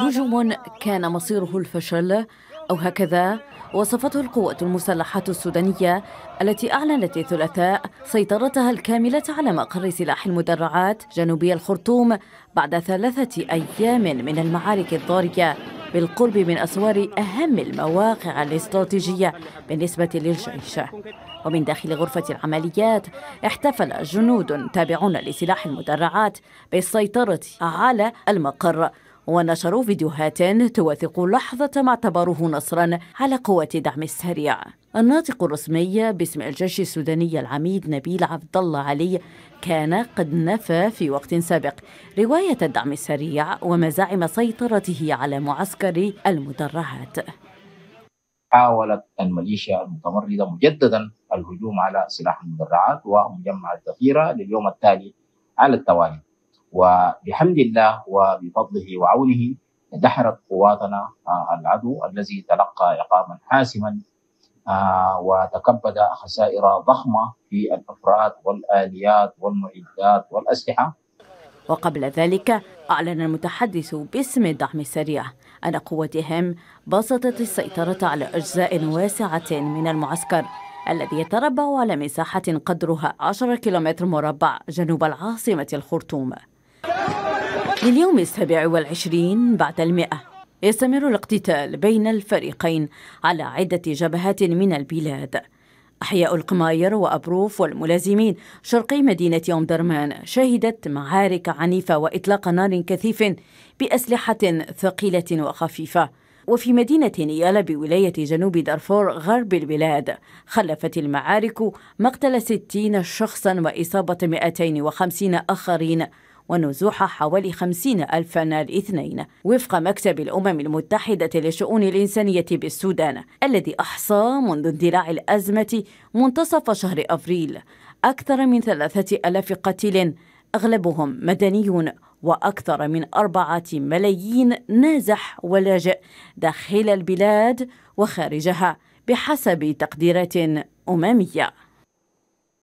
هجوم كان مصيره الفشل أو هكذا وصفته القوات المسلحة السودانية التي أعلنت الثلاثاء سيطرتها الكاملة على مقر سلاح المدرعات جنوبي الخرطوم بعد ثلاثة أيام من المعارك الضارية بالقرب من أسوار أهم المواقع الاستراتيجية بالنسبة للجيش ومن داخل غرفة العمليات احتفل جنود تابعون لسلاح المدرعات بالسيطرة على المقر ونشروا فيديوهات توثق لحظة ما اعتبروه نصرا على قوات دعم السريع الناطق الرسمي باسم الجيش السوداني العميد نبيل عبد الله علي كان قد نفى في وقت سابق رواية الدعم السريع ومزاعم سيطرته على معسكر المدرعات حاولت الميليشيا المتمردة مجددا الهجوم على سلاح المدرعات ومجمع الذخيرة لليوم التالي على التوالي وبحمد الله وبفضله وعونه دحرت قواتنا آه، العدو الذي تلقى عقابا حاسما آه، وتكبد خسائر ضخمه في الافراد والاليات والمعدات والاسلحه وقبل ذلك أعلن المتحدث باسم الدعم السريع أن قوتهم بسطت السيطرة على أجزاء واسعة من المعسكر الذي يتربع على مساحة قدرها 10 كيلومتر مربع جنوب العاصمة الخرطوم لليوم السابع والعشرين بعد المئة يستمر الاقتتال بين الفريقين على عدة جبهات من البلاد أحياء القماير وأبروف والملازمين شرقي مدينة يوم درمان شهدت معارك عنيفة وإطلاق نار كثيف بأسلحة ثقيلة وخفيفة وفي مدينة نيالا بولاية جنوب دارفور غرب البلاد خلفت المعارك مقتل 60 شخصا وإصابة 250 آخرين ونزوح حوالي 50 ألفا الاثنين وفق مكتب الأمم المتحدة لشؤون الإنسانية بالسودان الذي أحصى منذ اندلاع الأزمة منتصف شهر أفريل أكثر من ثلاثة ألاف قتيل أغلبهم مدنيون وأكثر من أربعة ملايين نازح ولاجئ داخل البلاد وخارجها بحسب تقديرات أممية